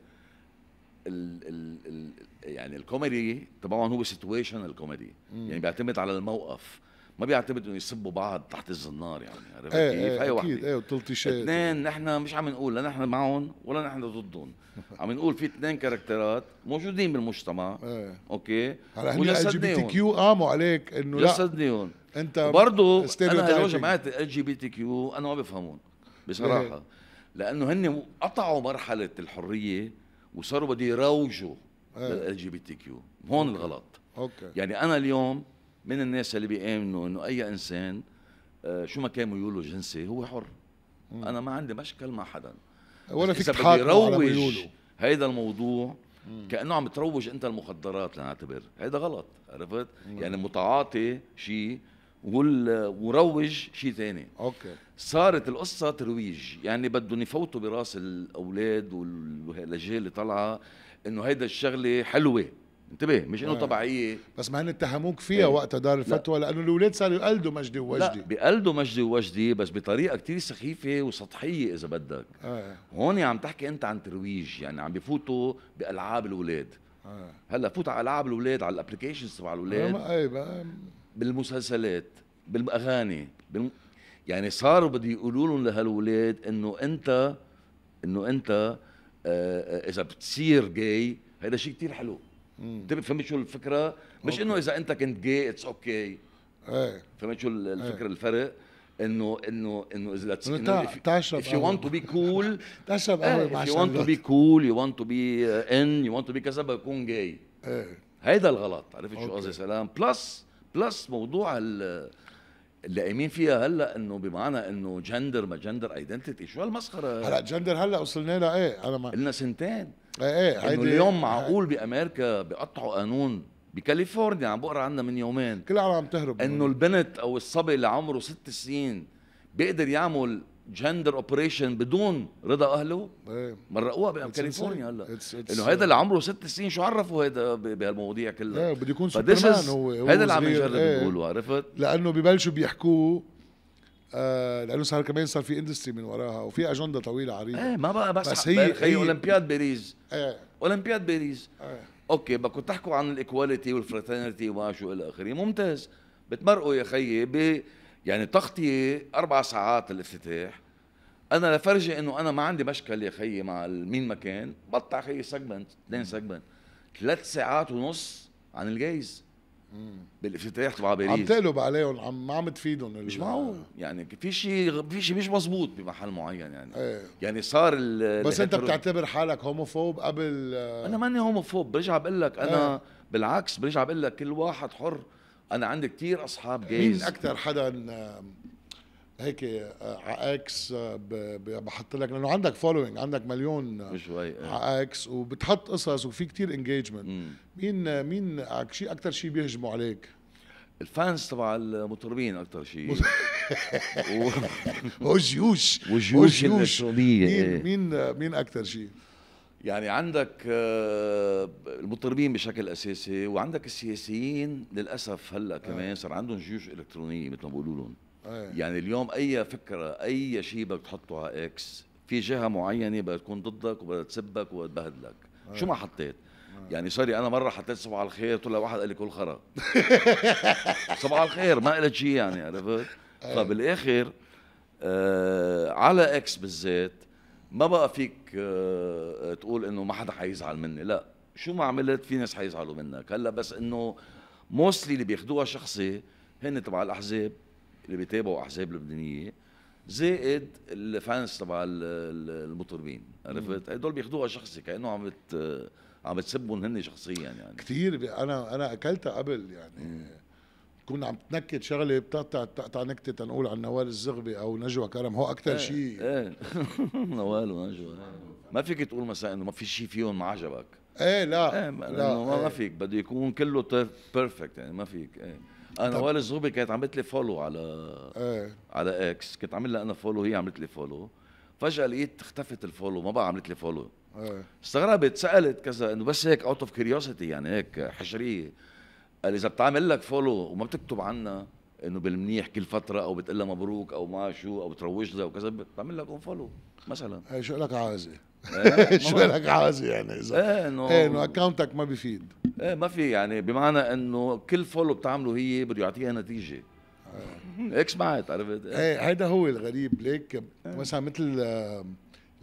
ال ال ال يعني الكوميدي طبعا هو سيتويشنال كوميدي يعني بيعتمد على الموقف ما بيعتمد انه يسبوا بعض تحت الزنار يعني عرفت ايه كيف؟ ايه هي وحده اكيد ايه والتلطيشات اثنين نحن مش عم نقول لا نحن معهم ولا نحن ضدهم عم نقول في اثنين كاركترات موجودين بالمجتمع ايه اوكي هلا هن ال جي بي تي كيو قاموا عليك انه لا جسدنيهم انت برضه انا هدول جماعه ال جي بي تي كيو انا ما بفهمهم بصراحه ايه. لانه هن قطعوا مرحله الحريه وصاروا بده يروجوا لل إيه. جي بي تي كيو هون أوكي. الغلط اوكي يعني انا اليوم من الناس اللي بيامنوا انه اي انسان آه، شو ما كان ميوله جنسي هو حر انا ما عندي مشكل مع حدا ولا فيك على ميوله هيدا الموضوع كانه عم تروج انت المخدرات لنعتبر هيدا غلط عرفت يعني متعاطي شيء وروج شيء ثاني اوكي صارت القصه ترويج يعني بدهم يفوتوا براس الاولاد والاجيال اللي طالعه انه هيدا الشغله حلوه انتبه مش انه آه. طبيعيه بس ما هن اتهموك إيه. فيها ايه. وقتها دار الفتوى لا. لانه الاولاد صاروا يقلدوا مجدي ووجدي لا بيقلدوا مجدي ووجدي بس بطريقه كتير سخيفه وسطحيه اذا بدك آه. هون عم تحكي انت عن ترويج يعني عم بفوتوا بالعاب الاولاد آه. هلا فوت على العاب الاولاد على الابلكيشنز تبع الاولاد بالمسلسلات بالاغاني بال... يعني صاروا بده يقولوا لهم لهالولاد انه انت انه انت آه, آه، اذا بتصير جاي هذا شيء كثير حلو انت فهمت شو الفكره مش انه اذا انت كنت جاي اتس اوكي ايه فهمت شو إيه. الفكره الفرق انه انه انه اذا تشرب if إيه، you want to be cool تشرب قهوه مع if you want to be cool you want to be آه، in you want to be كذا بكون جاي ايه هيدا الغلط عرفت شو قصدي سلام بلس بلس موضوع اللي قايمين فيها هلا انه بمعنى انه جندر ما جندر ايدنتيتي شو هالمسخره هلا جندر هلا وصلنا لها ايه انا ما قلنا سنتين ايه ايه انه اليوم معقول بامريكا بيقطعوا قانون بكاليفورنيا عم بقرا عنها من يومين كل عم تهرب انه البنت او الصبي اللي عمره ست سنين بيقدر يعمل جندر اوبريشن بدون رضا اهله مرقوها بكاليفورنيا هلا انه هذا اللي عمره ست سنين شو عرفه هذا بهالمواضيع كلها ايه بده يكون سوبرمان هو, هو هذا اللي عم يجرب إيه. يقولوا عرفت لانه ببلشوا بيحكوه آه لانه صار كمان صار في اندستري من وراها وفي اجنده طويله عريضه ايه ما بقى بس, بس هي, هي اولمبياد باريس ايه اولمبياد باريس ايه اوكي بدكم تحكوا عن الايكواليتي والفراترنتي وما شو الى اخره ممتاز بتمرقوا يا خيي يعني تغطيه اربع ساعات الافتتاح انا لفرجي انه انا ما عندي مشكل يا خيي مع مين ما كان بطع خيي سجمنت اثنين سجمنت ثلاث ساعات ونص عن الجايز بالافتتاح تبع باريس عم تقلب عليهم عم ما عم تفيدهم مش معقول يعني في شيء في شيء مش مزبوط بمحل معين يعني ايه. يعني صار بس انت بتعتبر حالك هوموفوب قبل آه. انا ماني هوموفوب برجع بقول لك انا ايه. بالعكس برجع بقول لك كل واحد حر انا عندي كثير اصحاب جايز مين اكثر حدا آه، هيك آه، عاكس آه، بحط لك لانه عندك فولوينج عندك مليون عاكس وبتحط قصص وفي كتير انجيجمنت مين مين شيء اكثر شيء بيهجموا عليك الفانز تبع المطربين اكثر شيء وجيوش وجيوش الالكترونيه مين إيه. مين مين اكثر شيء يعني عندك آه، المطربين بشكل اساسي وعندك السياسيين للاسف هلا آه. كمان صار عندهم جيوش الكترونيه مثل ما بيقولوا لهم آه. يعني اليوم اي فكره اي شيء بدك تحطه على اكس في جهه معينه بدها تكون ضدك وبدها تسبك وبدها تبهدلك شو ما حطيت يعني سوري انا مره حطيت صباح الخير طلع واحد قال لي كل خرا صباح الخير ما قلت شيء يعني عرفت فبالاخر آه على اكس بالذات ما بقى فيك آه، آه، تقول انه ما حدا حيزعل مني لا شو ما عملت في ناس حيزعلوا منك هلا بس انه موستلي اللي بياخدوها شخصي هن تبع الاحزاب اللي بيتابعوا احزاب لبنانيه زائد الفانس تبع المطربين عرفت هدول بياخدوها شخصي كانه عم بت عم بتسبهم هن شخصيا يعني كثير انا انا اكلتها قبل يعني تكون عم تنكت شغله بتقطع بتقطع نكته تنقول عن نوال الزغبي او نجوى كرم هو اكثر إيه، شيء ايه نوال ونجوى ما فيك تقول مثلا انه ما في شيء فيهم ما عجبك ايه لا ايه لا ما, إيه. فيك بده يكون كله بيرفكت طيب، يعني ما فيك ايه انا نوال الزغبي كانت عملت لي فولو على ايه. على اكس كنت عامل لها انا فولو هي عملت لي فولو فجاه لقيت اختفت الفولو ما بقى عملت لي فولو ايه. استغربت سالت كذا انه بس هيك اوت اوف كيوريوسيتي يعني هيك حشريه قال اذا بتعمل لك فولو وما بتكتب عنا انه بالمنيح كل فتره او بتقول لها مبروك او ما شو او بتروج لها وكذا بتعمل لك اون فولو مثلا هي إيه، شو لك عازه إيه، شو لك عازه يعني اذا ايه انه ايه انه اكونتك ما بفيد ايه ما في يعني بمعنى انه كل فولو بتعمله هي بده يعطيها نتيجه آه. هيك سمعت عرفت ايه هيدا هو الغريب ليك إيه. مثلا مثل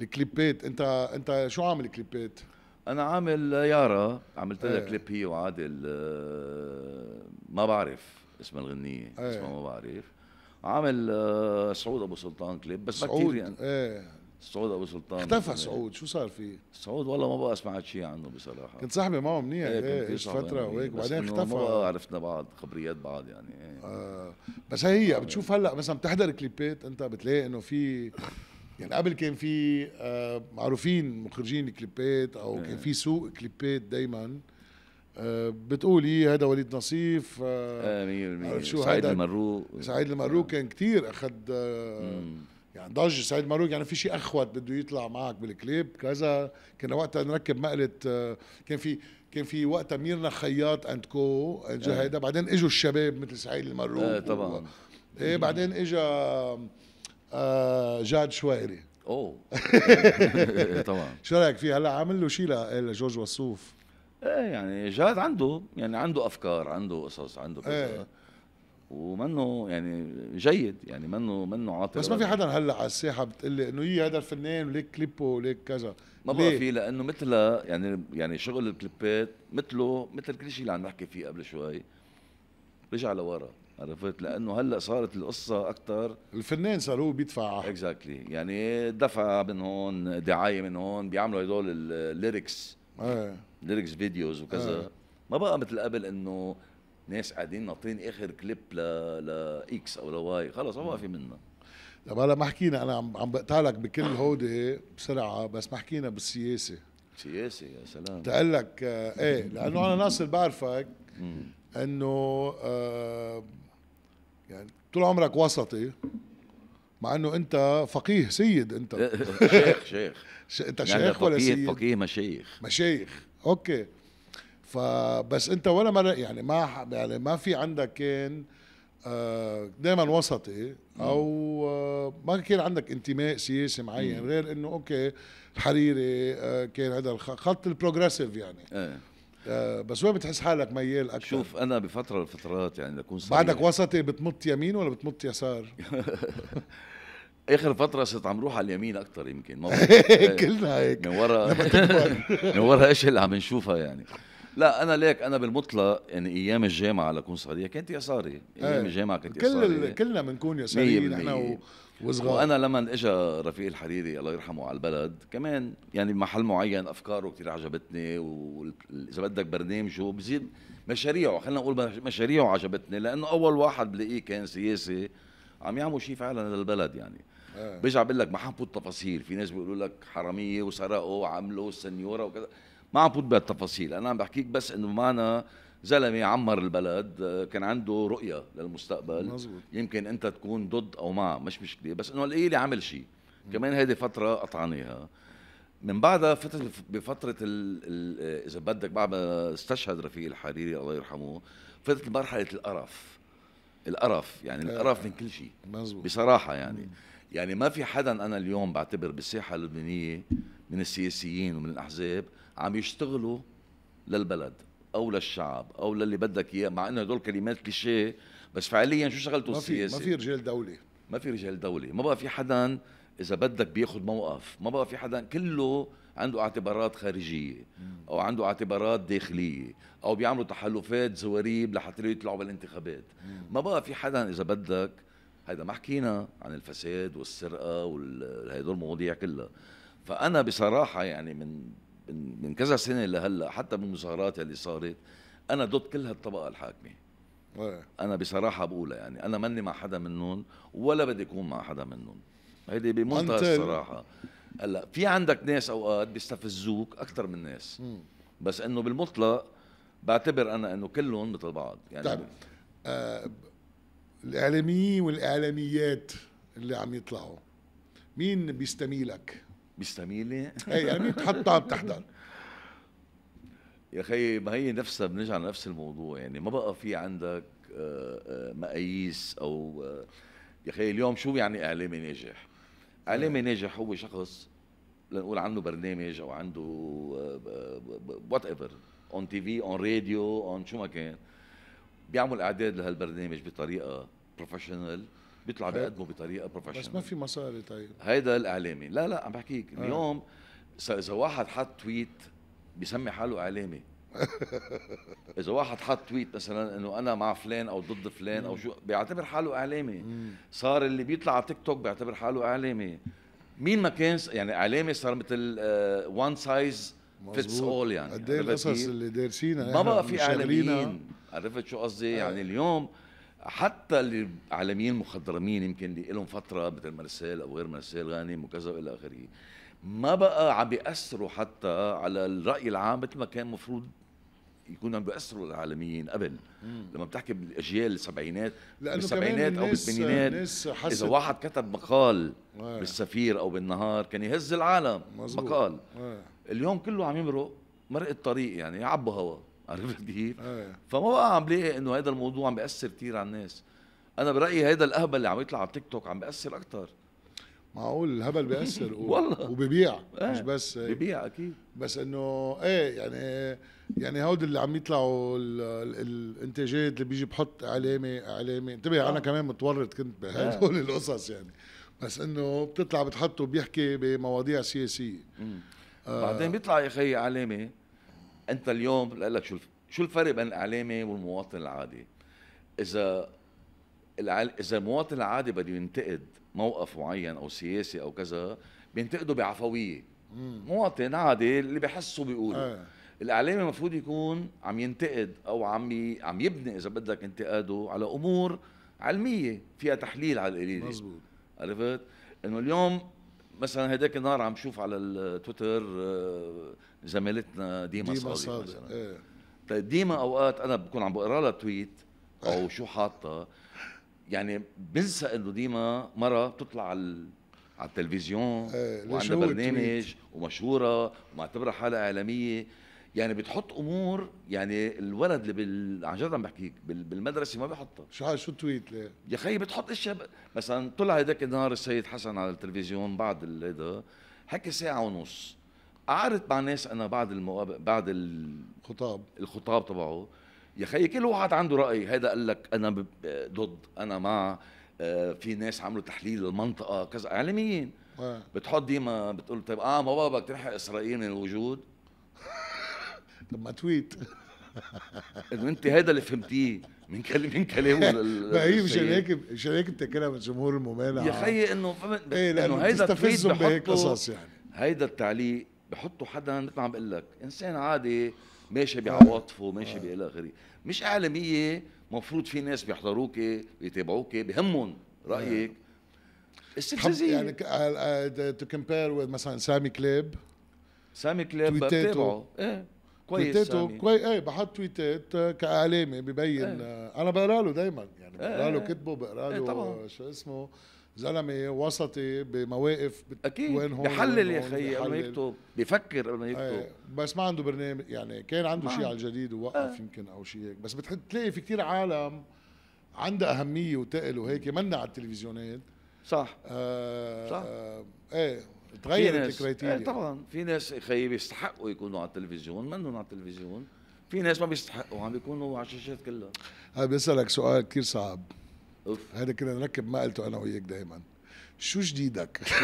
الكليبات انت انت شو عامل كليبات؟ انا عامل يارا عملت لها إيه. كليب هي وعادل آه، ما بعرف اسم الغنيه إيه. اسمها ما بعرف عامل آه، سعود ابو سلطان كليب بس سعود يعني. ايه سعود ابو سلطان اختفى يعني. سعود شو صار فيه؟ سعود والله ما بقى سمعت شيء عنه بصراحه كنت صاحبي معه منيح ايه, ايه فتره وهيك وبعدين اختفى ما بقى عرفنا بعض خبريات بعض يعني ايه. آه بس هي بتشوف هلا مثلا بتحضر كليبات انت بتلاقي انه في يعني قبل كان في آه، معروفين مخرجين الكليبات او إيه. كان في سوق كليبات دايما آه، بتقولي هذا وليد نصيف آه 100% آه، شو سعيد المروق سعيد المروق كان كثير اخذ يعني ضج سعيد المروق يعني في شيء اخوت بده يطلع معك بالكليب كذا كنا وقتها نركب مقله كان في كان في وقتها ميرنا خياط اند كو إيه. هيدا بعدين اجوا الشباب مثل سعيد المروق ايه طبعا و... ايه بعدين اجى آه، جاد شويري اوه طبعا شو رايك فيه هلا عامل له شيء لجورج وصوف ايه يعني جاد عنده يعني عنده افكار عنده قصص عنده كذا ايه. ومنه يعني جيد يعني منه منه عاطل بس ما في حدا هلا على الساحه بتقول لي انه يي إيه هذا الفنان وليك كليبه وليك كذا ما بقى في لانه مثل يعني يعني شغل الكليبات مثله مثل كل شيء اللي عم نحكي فيه قبل شوي رجع لورا عرفت لانه هلا صارت القصه اكثر الفنان صار هو بيدفع اكزاكتلي exactly. يعني دفع من هون دعايه من هون بيعملوا هدول الليركس ايه ليركس فيديوز وكذا آه. ما بقى مثل قبل انه ناس قاعدين ناطرين اخر كليب ل لاكس او لواي خلص ما في منها طب هلا ما حكينا انا عم عم بقطع لك بكل هودي بسرعه بس ما حكينا بالسياسه سياسه يا سلام تقول لك آه ايه لانه انا ناصر بعرفك انه آه يعني طول عمرك وسطي مع انه انت فقيه سيد انت شيخ شيخ انت يعني شيخ ولا فقيه سيد فقيه مشايخ مشايخ اوكي فبس انت ولا مره يعني ما يعني ما في عندك كان آه، دائما وسطي او آه، ما كان عندك انتماء سياسي معين غير انه اوكي الحريري آه، كان هذا خط البروجريسيف يعني إيه. آه، بس وين بتحس حالك ميال اكثر؟ شوف انا بفتره الفترات يعني لكون صريح بعدك وسطي بتمط يمين ولا بتمط يسار؟ اخر فتره صرت عم روح على اليمين اكثر يمكن كلنا هيك من ورا من ورا ايش اللي عم نشوفها يعني لا انا ليك انا بالمطلق يعني ايام الجامعه لكون صريح كانت يساري ايام ايه. الجامعه كانت كل يساري كلنا بنكون يساريين نحن وصغار وانا لما اجى رفيق الحريري الله يرحمه على البلد كمان يعني بمحل معين افكاره كثير عجبتني واذا بدك برنامجه بزيد مشاريعه خلينا نقول مشاريعه عجبتني لانه اول واحد بلاقيه كان سياسي عم يعمل شيء فعلا للبلد يعني إيه. بيجي برجع بقول لك ما حنفوت تفاصيل في ناس بيقولوا لك حراميه وسرقوا وعملوا السنيوره وكذا ما عم فوت بهالتفاصيل انا عم بحكيك بس انه معنا زلمه عمر البلد آه، كان عنده رؤيه للمستقبل مزبوط. يمكن انت تكون ضد او مع مش مشكله بس انه القيلي عمل شيء كمان هيدي فتره قطعناها من بعدها فترة بفترة الـ الـ آه، إذا بدك بعد ما استشهد رفيق الحريري الله يرحمه فترة مرحلة القرف القرف يعني آه. القرف من كل شيء بصراحة يعني مم. يعني ما في حدا أنا اليوم بعتبر بالساحة اللبنانية من السياسيين ومن الأحزاب عم يشتغلوا للبلد او للشعب او للي بدك اياه مع انه هدول كلمات كليشيه بس فعليا شو شغلته السياسه ما في رجال دوله ما في رجال دوله ما بقى في حدا اذا بدك بياخذ موقف ما بقى في حدا كله عنده اعتبارات خارجيه او عنده اعتبارات داخليه او بيعملوا تحالفات زواريب لحتى يطلعوا بالانتخابات ما بقى في حدا اذا بدك هيدا ما حكينا عن الفساد والسرقه وهدول المواضيع كلها فانا بصراحه يعني من من كذا سنه لهلا حتى بالمظاهرات اللي صارت انا ضد كل هالطبقه الحاكمه انا بصراحه بقولها يعني انا ماني مع حدا منهم ولا بدي اكون مع حدا منهم هيدي بمنتهى الصراحه هلا في عندك ناس اوقات بيستفزوك اكثر من ناس بس انه بالمطلق بعتبر انا انه كلهم مثل بعض يعني طيب. آه الاعلاميين والاعلاميات اللي عم يطلعوا مين بيستميلك بيستميلي اي يعني بتحطها بتحضر يا اخي ما هي نفسها بنرجع لنفس الموضوع يعني ما بقى في عندك آه، آه، مقاييس او آه، يا اخي اليوم شو يعني اعلامي ناجح؟ اعلامي إيه. ناجح هو شخص لنقول عنه برنامج او عنده وات ايفر اون تي في اون راديو اون شو ما كان بيعمل اعداد لهالبرنامج بطريقه بروفيشنال بيطلع بيقدمه بطريقه بروفيشنال بس ما في مصاري طيب هيدا الاعلامي لا لا عم بحكيك آه. اليوم اذا واحد حط تويت بيسمي حاله اعلامي اذا واحد حط تويت مثلا انه انا مع فلان او ضد فلان او شو بيعتبر حاله اعلامي صار اللي بيطلع على تيك توك بيعتبر حاله اعلامي مين ما كان يعني اعلامي صار مثل وان سايز فيتس اول يعني قد ايه القصص اللي دارسينها ما بقى في اعلاميين عرفت شو قصدي يعني آه. اليوم حتى اللي عالميين مخضرمين يمكن اللي لهم فتره مثل مارسيل او غير مارسيل غانم وكذا والى اخره ما بقى عم بياثروا حتى على الراي العام مثل ما كان مفروض يكونوا عم بياثروا العالميين قبل مم. لما بتحكي بالاجيال السبعينات بالسبعينات او بالثمانينات اذا واحد كتب مقال آه. بالسفير او بالنهار كان يهز العالم مزبوط. مقال آه. اليوم كله عم يمرق مرق الطريق يعني يعبوا هواء عرفت كيف؟ آه. فما بقى عم بلاقي انه هذا الموضوع عم بياثر كثير على الناس انا برايي هذا الاهبل اللي عم يطلع على تيك توك عم بياثر اكثر معقول الهبل بيأثر و... والله وببيع إيه. مش بس ببيع اكيد بس انه ايه يعني يعني هود اللي عم يطلعوا ال... ال... الانتاجات اللي بيجي بحط علامه علامه انتبه انا آه. كمان متورط كنت آه. بهدول القصص يعني بس انه بتطلع بتحطه بيحكي بمواضيع سياسيه آه. بعدين بيطلع يا اخي علامه انت اليوم لك شو شو الفرق بين الاعلامي والمواطن العادي اذا اذا المواطن العادي بده ينتقد موقف معين او سياسي او كذا بينتقده بعفويه مواطن عادي اللي بحسه بيقوله آه. الاعلامي المفروض يكون عم ينتقد او عم ي... عم يبني اذا بدك انتقاده على امور علميه فيها تحليل على القليله عرفت انه اليوم مثلا هداك النهار عم شوف على التويتر آه، زميلتنا ديما, ديما صادق, مثلا ايه. طيب، ديما اوقات انا بكون عم بقرا لها تويت او شو حاطه يعني بنسى انه ديما مره بتطلع على على التلفزيون ايه وعندها برنامج ومشهوره ومعتبره حالها اعلاميه يعني بتحط امور يعني الولد اللي بال... عن جد عم بحكيك بال... بالمدرسه ما بحطها شو شو التويت ليه؟ يا خيي بتحط اشياء مثلا طلع هذاك النهار السيد حسن على التلفزيون بعد هذا حكي ساعه ونص قعدت مع ناس انا بعد المقاب... بعد الخطاب الخطاب تبعه يا خيي كل واحد عنده راي هذا قال لك انا ب... ضد انا مع آه في ناس عملوا تحليل للمنطقه كذا اعلاميين آه. بتحط ديما بتقول طيب اه ما بابا بدك تنحي اسرائيل من الوجود لما تويت انه انت هيدا اللي فهمتيه من كلام من كلامه ما هي مش هيك مش هيك بتاكلها من جمهور الممانع يا خيي انه ايه لانه هيدا تستفزهم بهيك قصص يعني هيدا التعليق بحطه حدا مثل ما عم بقول لك انسان عادي ماشي آه. بعواطفه ماشي آه. بالى اخره مش اعلاميه مفروض في ناس بيحضروك بيتابعوك بهمهم رايك استفزازيه يعني تو كومبير آه، مثلا سامي كليب سامي كليب بتابعه ايه كويس تويتاته يعني. كويس ايه بحط تويتات كاعلامي ببين ايه. انا بقرا له دائما يعني بقرا إيه، له إيه. كتبه بقرا إيه، له ايه شو اسمه زلمه وسطي بمواقف اكيد وين هون بحلل يا خيي قبل ما يكتب بفكر قبل ما يكتب ايه بس ما عنده برنامج يعني كان عنده شيء على الجديد ووقف ايه. يمكن او شيء هيك بس بتحط تلاقي في كثير عالم عندها اهميه وتقل وهيك منا على التلفزيونات صح آه صح آه ايه تغيرت الكريتيريا آه، طبعا في ناس خيي بيستحقوا يكونوا على التلفزيون منهم على التلفزيون في ناس ما بيستحقوا عم بيكونوا على الشاشات كلها هذا بسألك سؤال كثير صعب اوف هذا كنا نركب ما قلته انا وياك دائما شو جديدك؟ شو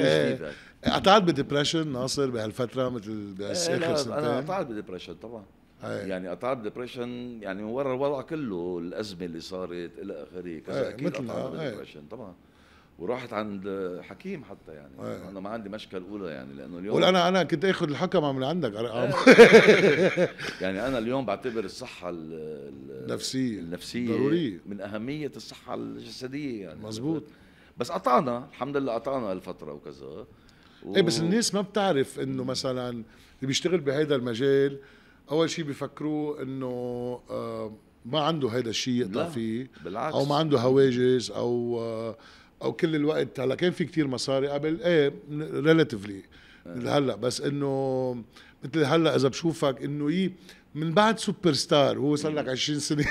إيه، جديدك؟ قطعت بديبرشن ناصر بهالفتره مثل باخر إيه، سنتين انا قطعت بديبرشن طبعا أي. يعني قطعت ديبرشن يعني من ورا الوضع كله الازمه اللي صارت الى اخره كذا إيه، اكيد قطعت بديبرشن طبعا وراحت عند حكيم حتى يعني ايه. انا ما عندي مشكلة اولى يعني لانه اليوم انا انا كنت اخذ الحكم من عندك يعني انا اليوم بعتبر الصحه النفسيه النفسيه ضروريه من اهميه الصحه الجسديه يعني مزبوط بس قطعنا الحمد لله قطعنا هالفتره وكذا إيه، و... ايه بس الناس ما بتعرف انه مثلا اللي بيشتغل بهذا المجال اول شيء بيفكروه انه آه ما عنده هذا الشيء يقطع فيه بالعكس. او ما عنده هواجس او آه او كل الوقت هلا كان في كتير مصاري قبل ايه ريلاتيفلي هلا بس انه مثل هلا اذا بشوفك انه يي إيه، من بعد سوبر ستار هو صار لك 20 سنه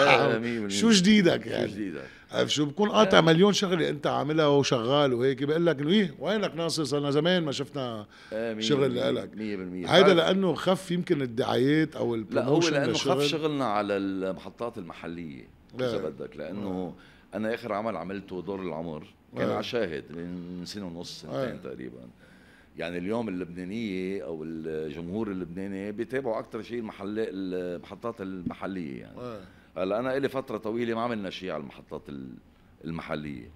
شو جديدك يعني شو جديدك عارف شو بكون قاطع آه. مليون شغله انت عاملها وشغال وهيك بقول لك انه ايه وينك ناصر صرنا زمان ما شفنا آه، شغل لك 100% هيدا لانه خف يمكن الدعايات او لا هو لانه خف شغلنا على المحطات المحليه اذا آه. بدك لانه آه. انا اخر عمل عملته دور العمر كان آه. على شاهد من سنه ونص آه. سنتين تقريبا يعني اليوم اللبنانيه او الجمهور اللبناني بيتابعوا اكثر شيء المحلات المحطات المحليه يعني آه. هلا انا لي فتره طويله ما عملنا شيء على المحطات المحليه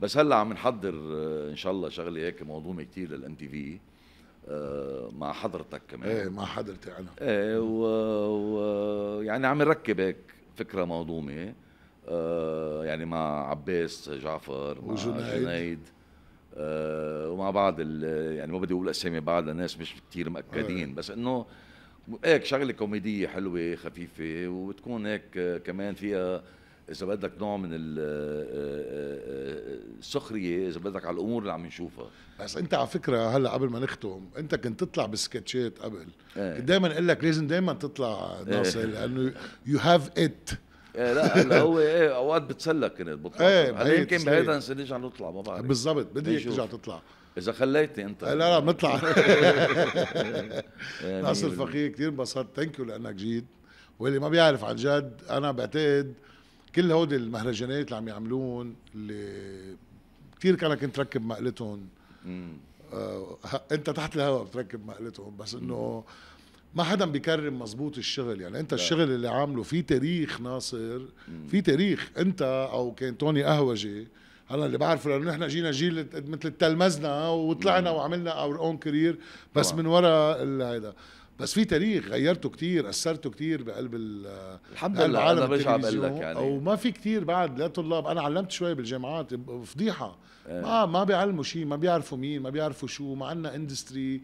بس هلا عم نحضر ان شاء الله شغله هيك موضومه كثير للام تي في مع حضرتك كمان ايه مع حضرتي انا ايه ويعني و... يعني عم نركب هيك فكره موضومه آه، يعني مع عباس جعفر مع وجنيد. جنيد آه، ومع بعض يعني ما بدي اقول اسامي بعض الناس مش كتير مأكدين بس انه هيك شغله كوميديه حلوه خفيفه وبتكون هيك آه، كمان فيها اذا بدك نوع من السخريه اذا بدك على الامور اللي عم نشوفها بس انت على فكره هلا قبل ما نختم انت كنت تطلع بسكتشات قبل ايه. دائما اقول لك لازم دائما تطلع إيه. ناصر ايه. لانه يو هاف ات إيه لا هلا هو ايه اوقات بتسلى كنت بطلع إيه،, ايه يمكن بهيدا نرجع نطلع ما بعرف بالضبط بدي ترجع تطلع اذا خليتني انت لا لا بنطلع إيه، ناصر فقيه كثير انبسطت ثانك يو لانك جيت واللي ما بيعرف عن جد انا بعتقد كل هودي المهرجانات اللي عم يعملون اللي كثير كان كنت ركب مقلتهم آه انت تحت الهواء بتركب مقلتهم بس انه ما حدا بيكرم مزبوط الشغل يعني انت الشغل اللي عامله في تاريخ ناصر في تاريخ انت او كان توني قهوجي هلا اللي بعرفه لانه نحن جينا جيل مثل تلمزنا وطلعنا وعملنا اور اون كارير بس طبعا. من ورا هذا بس في تاريخ غيرته كتير اثرته كتير بقلب الحمد لله انا برجع بقول لك يعني وما في كتير بعد لا طلاب انا علمت شوي بالجامعات فضيحه ايه. ما ما بيعلموا شيء ما بيعرفوا مين ما بيعرفوا شو ما عندنا اندستري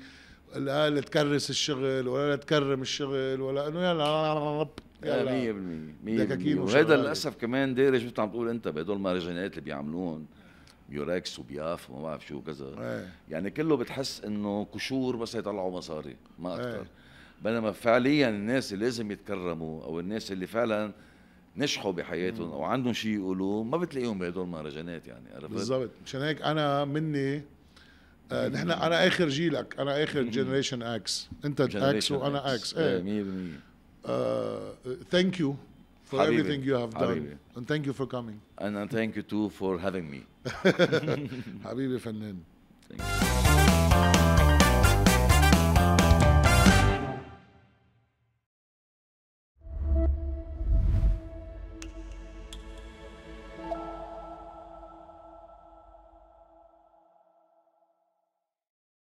لا, تكرس الشغل ولا تكرم الشغل ولا انه يلا رب يلا 100% 100% وهذا للاسف كمان دارج مثل عم تقول انت بهدول المهرجانات اللي بيعملوهم بيوركس وبياف وما بعرف شو كذا ايه. يعني كله بتحس انه قشور بس يطلعوا مصاري ما اكثر ايه. بينما فعليا الناس اللي لازم يتكرموا او الناس اللي فعلا نجحوا بحياتهم او عندهم شيء يقولوه ما بتلاقيهم بهدول المهرجانات يعني عرفت بالضبط مشان هيك انا مني آه، نحن انا اخر جيلك انا اخر جنريشن اكس انت اكس وانا اكس ايه 100% ثانك يو فور ايفري ثينك يو هاف دون اند ثانك يو فور كومينج اند ثانك يو تو فور هافينج مي حبيبي فنان Thank you.